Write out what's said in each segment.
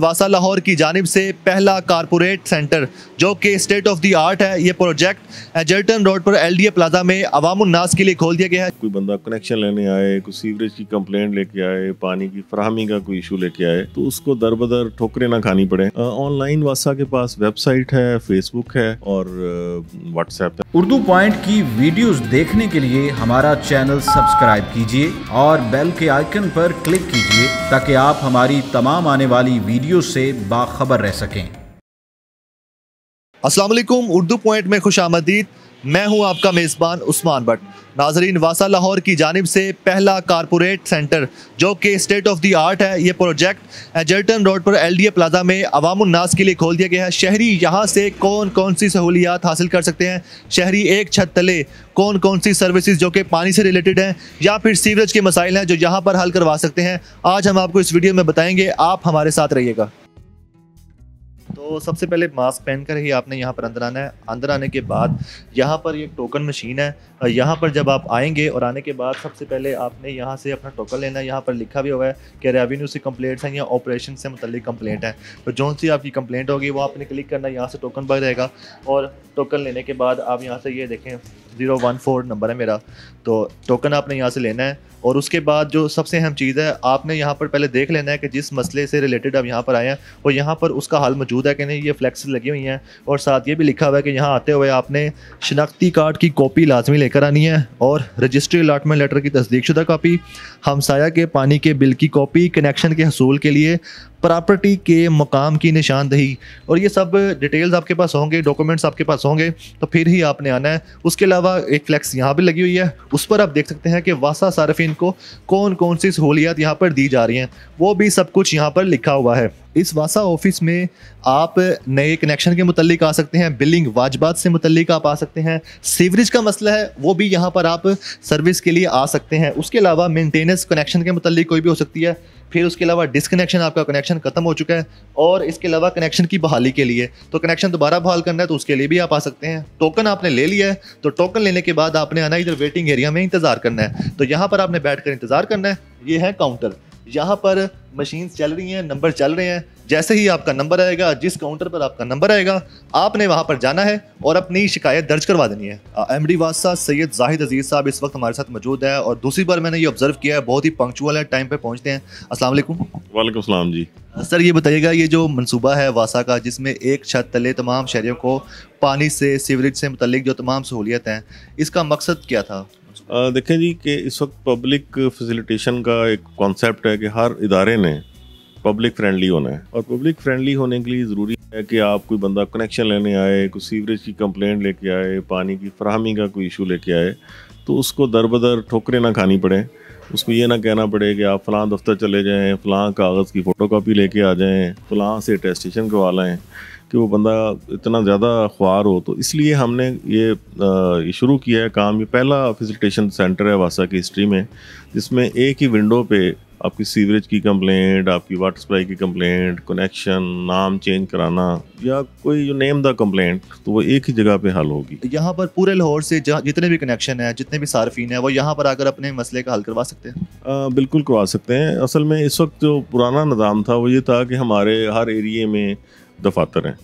वासा लाहौर की जानब से पहला कारपोरेट सेंटर जो कि स्टेट ऑफ द आर्ट है ये प्रोजेक्ट एजल्टन रोड पर एलडीए प्लाजा में अवामनास के लिए खोल दिया गया है कोई बंदा कनेक्शन लेने आए कोई सीवरेज की कंप्लेंट लेके आए पानी की फरहमी का कोई इशू लेके आए तो उसको दर बदर ठोकरे ना खानी पड़े ऑनलाइन वासा के पास वेबसाइट है फेसबुक है और व्हाट्सएप है उर्दू पॉइंट की वीडियो देखने के लिए हमारा चैनल सब्सक्राइब कीजिए और बेल के आइकन पर क्लिक कीजिए ताकि आप हमारी तमाम आने वाली वीडियो वीडियो से बाखबर रह सकें असलम उर्दू पॉइंट में खुश आमदीद मैं हूं आपका मेज़बान उस्मान भट्ट नाजरीन वासा लाहौर की जानब से पहला कारपोरेट सेंटर जो कि स्टेट ऑफ द आर्ट है ये प्रोजेक्ट एजल्टन रोड पर एल डी ए प्लाजा में अवामनास के लिए खोल दिया गया है शहरी यहाँ से कौन कौन सी सहूलियात हासिल कर सकते हैं शहरी एक छत तले कौन कौन सी सर्विसेज जो कि पानी से रिलेटेड हैं या फिर सीवरेज के मसाइल हैं जो यहाँ पर हल करवा सकते हैं आज हम आपको इस वीडियो में बताएँगे आप हमारे साथ रहिएगा तो सबसे पहले मास्क पहनकर ही आपने यहाँ पर अंदर आना है अंदर आने के बाद यहाँ पर एक टोकन मशीन है यहाँ पर जब आप आएंगे और आने के बाद सबसे पहले आपने यहाँ से अपना टोकन लेना है यहाँ पर लिखा भी हुआ है कि रेवेन्यू से कंप्लेंट्स हैं या ऑपरेशन से मतलब कम्प्लेंट है तो जो सी आपकी कंप्लेंट होगी वो आपने क्लिक करना है यहाँ से टोकन भर रहेगा और टोकन लेने के बाद आप यहाँ से ये देखें ज़ीरो वन फोर नंबर है मेरा तो टोकन आपने यहाँ से लेना है और उसके बाद जो सबसे अहम चीज़ है आपने यहाँ पर पहले देख लेना है कि जिस मसले से रिलेटेड आप यहाँ पर आए हैं और यहाँ पर उसका हल मौजूद मौजूद है कि नहीं ये फ्लैक्स लगी हुई हैं और साथ ये भी लिखा हुआ है कि यहाँ आते हुए आपने शनाख्ती कार्ड की कॉपी लाजमी लेकर आनी है और रजिस्ट्री अलाटमेंट लेटर की तस्दीक शुदा कापी हमसाया के पानी के बिल की कॉपी कनेक्शन के हसूल के लिए प्रॉपर्टी के मकाम की निशानदही और ये सब डिटेल्स आपके पास होंगे डॉक्यूमेंट्स आपके पास होंगे तो फिर ही आपने आना है उसके अलावा एक फ्लैक्स यहाँ भी लगी हुई है उस पर आप देख सकते हैं कि वासा सार्फिन को कौन कौन सी सहूलियात यहाँ पर दी जा रही हैं वो भी सब कुछ यहाँ पर लिखा हुआ है इस वासा ऑफिस में आप नए कनेक्शन के मुतलिक आ सकते हैं बिलिंग वाजबात से मुतलिक आप आ सकते हैं सीवरेज का मसला है वो भी यहाँ पर आप सर्विस के लिए आ सकते हैं उसके अलावा मेंटेनेंस कनेक्शन के मुतल कोई भी हो सकती है फिर उसके अलावा डिसकनेक्शन आपका कनेक्शन खत्म हो चुका है और इसके अलावा कनेक्शन की बहाली के लिए तो कनेक्शन दोबारा बहाल करना है तो उसके लिए भी आप आ सकते हैं टोकन आपने ले लिया है तो टोकन लेने के बाद आपने आना इधर वेटिंग एरिया में इंतज़ार करना है तो यहाँ पर आपने बैठ इंतज़ार करना है ये है काउंटर यहाँ पर मशीन चल रही हैं नंबर चल रहे हैं जैसे ही आपका नंबर आएगा जिस काउंटर पर आपका नंबर आएगा आपने वहाँ पर जाना है और अपनी शिकायत दर्ज करवा देनी है एम डी वादशाह सैयद जाहिद अजीज़ साहब इस वक्त हमारे साथ मौजूद है और दूसरी बार मैंने ये ऑब्जर्व किया है बहुत ही पंक्चुअल है टाइम पर पहुँचते हैं असल वालेकाम जी सर ये बताइएगा ये जो मनसूबा है वासा का जिसमें एक छत तले तमाम शहरों को पानी से सीवरेज से मतलब जो तमाम सहूलियत हैं इसका मकसद क्या था देखें जी कि इस वक्त पब्लिक फैसिलिटेशन का एक कॉन्सेप्ट है कि हर इदारे ने पब्लिक फ्रेंडली होना है और पब्लिक फ्रेंडली होने के लिए ज़रूरी है कि आप कोई बंदा कनेक्शन लेने आए कोई सीवरेज की कंप्लेंट लेके आए पानी की फरहमी का कोई इशू लेके आए तो उसको दर बदर ठोकरें ना खानी पड़े उसको ये ना कहना पड़े कि आप फ़लाँ दफ्तर चले जाएँ फ़लाँ कागज़ की फ़ोटो कापी लेके आ जाएँ फ़लाँ से टेस्टेशन करवा लाएँ कि वो बंदा इतना ज़्यादा ख्वार हो तो इसलिए हमने ये शुरू किया है काम ये पहला फिजिलटेशन सेंटर है वासा की हिस्ट्री में जिसमें एक ही विंडो पे आपकी सीवरेज की कंप्लेंट आपकी वाटर सप्लाई की कंप्लेंट कनेक्शन नाम चेंज कराना या कोई जो नेम द कंप्लेंट तो वो एक ही जगह पे हल होगी यहाँ पर पूरे लाहौर से जितने भी कनेक्शन है जितने भी सार्फिन है वो यहाँ पर आकर अपने मसले का हल करवा सकते हैं बिल्कुल करवा सकते हैं असल में इस वक्त जो पुराना निज़ाम था वो ये था कि हमारे हर एरिए में दफातर हैं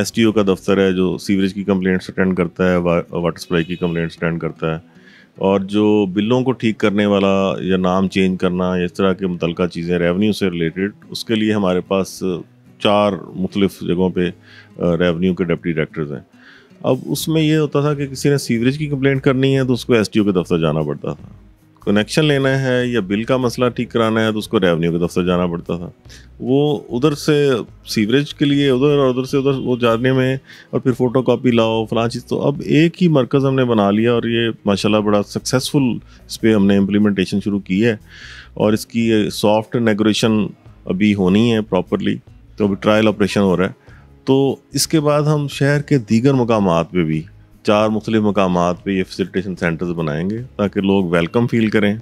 एस टी ओ का दफ्तर है जो सीवरेज की कंप्लेंट्स अटेंड करता है वा, वाटर सप्लाई की कंप्लेंट्स अटेंड करता है और जो बिलों को ठीक करने वाला या नाम चेंज करना या इस तरह के मुतल चीज़ें रेवेन्यू से रिलेटेड उसके लिए हमारे पास चार मुख्तफ जगहों पर रेवन्यू के डिप्टी डायरेक्टर्स हैं अब उसमें यह होता था कि किसी ने सीवरेज की कंप्लेंट करनी है तो उसको एस के दफ्तर जाना पड़ता था कनेक्शन लेना है या बिल का मसला ठीक कराना है तो उसको रेवन्यू के दफ्तर जाना पड़ता था वो उधर से सीवरेज के लिए उधर और उधर से उधर वो जाने में और फिर फ़ोटो कापी लाओ फला चीज़ तो अब एक ही मरकज़ हमने बना लिया और ये माशाल्लाह बड़ा सक्सेसफुल इस पर हमने इम्प्लीमेंटेशन शुरू की है और इसकी सॉफ्ट नेगोरेशन अभी होनी है प्रॉपरली तो अभी ट्रायल ऑपरेशन हो रहा है तो इसके बाद हम शहर के दीगर मकाम पे भी चार मुख्तलिफ मकाम पर ये फैसिलिटेशन सेंटर्स बनाएंगे ताकि लोग वेलकम फील करें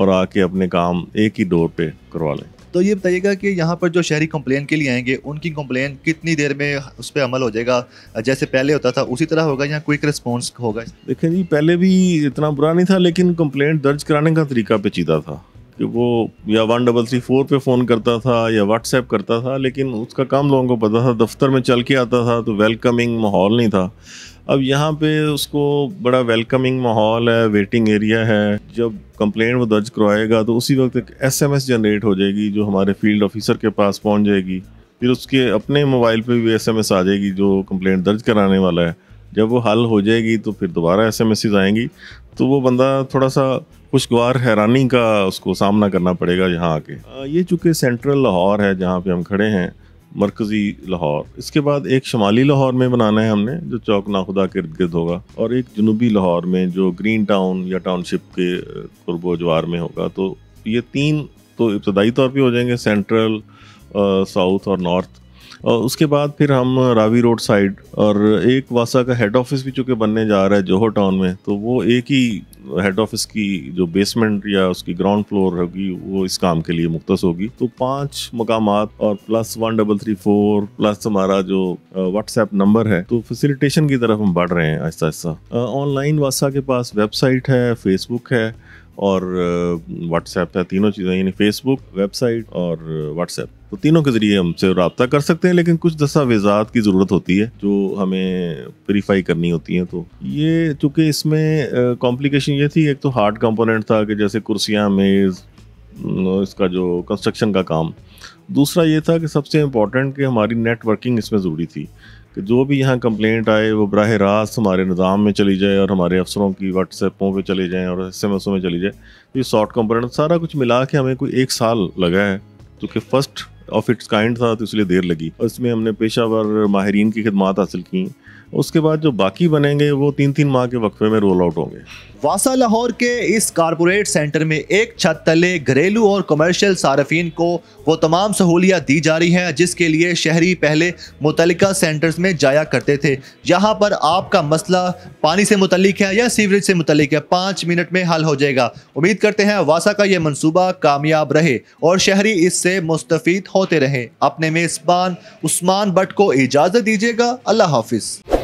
और आके अपने काम एक ही डोर पर करवा लें तो ये बताइएगा कि यहाँ पर जो शहरी कंप्लेन के लिए आएंगे उनकी कंप्लेन कितनी देर में उस पर अमल हो जाएगा जैसे पहले होता था उसी तरह होगा या क्विक रिस्पॉन्स होगा देखें जी पहले भी इतना बुरा नहीं था लेकिन कंप्लेन दर्ज कराने का तरीका पेचीदा था कि वो या वन डबल थ्री फोर पर फ़ोन करता था या व्हाट्सएप करता था लेकिन उसका काम लोगों को पता था दफ्तर में चल के आता था तो वेलकमिंग माहौल नहीं था अब यहाँ पे उसको बड़ा वेलकमिंग माहौल है वेटिंग एरिया है जब कंप्लेंट वो दर्ज करवाएगा तो उसी वक्त एक एसएमएस जनरेट हो जाएगी जो हमारे फील्ड ऑफिसर के पास पहुँच जाएगी फिर उसके अपने मोबाइल पे भी एसएमएस आ जाएगी जो कंप्लेंट दर्ज कराने वाला है जब वो हल हो जाएगी तो फिर दोबारा एस एम आएंगी तो वो बंदा थोड़ा सा खुशगवार हैरानी का उसको सामना करना पड़ेगा यहाँ आके ये चूँकि सेंट्रल लाहौर है जहाँ पे हम खड़े हैं मरकज़ी लाहौर इसके बाद एक शमाली लाहौर में बनाना है हमने जो चौक नाखुदा के इर्द गिर्द होगा और एक जनूबी लाहौर में जो ग्रीन टाउन या टाउनशिप के कुरबो जवार में होगा तो ये तीन तो इब्तदाई तौर पर हो जाएंगे सेंट्रल साउथ और नॉर्थ और उसके बाद फिर हम रावी रोड साइड और एक वासा का हेड ऑफिस भी चूँकि बनने जा रहा है जोहो टाउन में तो वो एक ही हेड ऑफिस की जो बेसमेंट या उसकी ग्राउंड फ्लोर होगी वो इस काम के लिए मुख्त होगी तो पांच मकाम और plus one double three four plus हमारा जो व्हाट्सएप नंबर है तो फैसिलिटेशन की तरफ हम बढ़ रहे हैं आहिस्ता आहिस्ता ऑनलाइन वासा के पास वेबसाइट है फेसबुक है और व्हाट्सएप है तीनों चीज़ें यानी फेसबुक वेबसाइट और व्हाट्सएप तो तीनों के ज़रिए हमसे रबता कर सकते हैं लेकिन कुछ दस्तावेजात की ज़रूरत होती है जो हमें वेरीफाई करनी होती है तो ये चूँकि इसमें कॉम्प्लिकेशन ये थी एक तो हार्ड कंपोनेंट था कि जैसे कुर्सियाँ मेज़ इसका जो कंस्ट्रक्शन का काम दूसरा ये था कि सबसे इम्पॉर्टेंट कि हमारी नेटवर्किंग इसमें ज़रूरी थी कि जो भी यहाँ कंप्लेंट आए वो बरह रास्त हमारे निज़ाम में चली जाए और हमारे अफसरों की व्हाट्सएपों पे चले जाएँ और एस एम में चली जाए तो ये शॉर्ट कंपोनेंट सारा कुछ मिला के हमें कोई एक साल लगा है क्योंकि फ़र्स्ट ऑफ इट्स काइंड था तो इसलिए देर लगी और इसमें हमने पेशावर माहरीन की खदमात हासिल की उसके बाद जो बाकी बनेंगे वो तीन तीन माह के वक्फे में रोल आउट होंगे वासा लाहौर के इस कारपोरेट सेंटर में एक छत तले घरेलू और कमर्शियल सार्फिन को वो तमाम सहूलियात दी जा रही हैं जिसके लिए शहरी पहले मुतल सेंटर्स में जाया करते थे यहाँ पर आपका मसला पानी से मुतलिक है या सीवरेज से मुतलिक है पाँच मिनट में हल हो जाएगा उम्मीद करते हैं वासा का यह मनसूबा कामयाब रहे और शहरी इससे मुस्तफ़ होते रहें अपने मेज़बान उस्मान भट्ट को इजाज़त दीजिएगा अल्लाह हाफिज़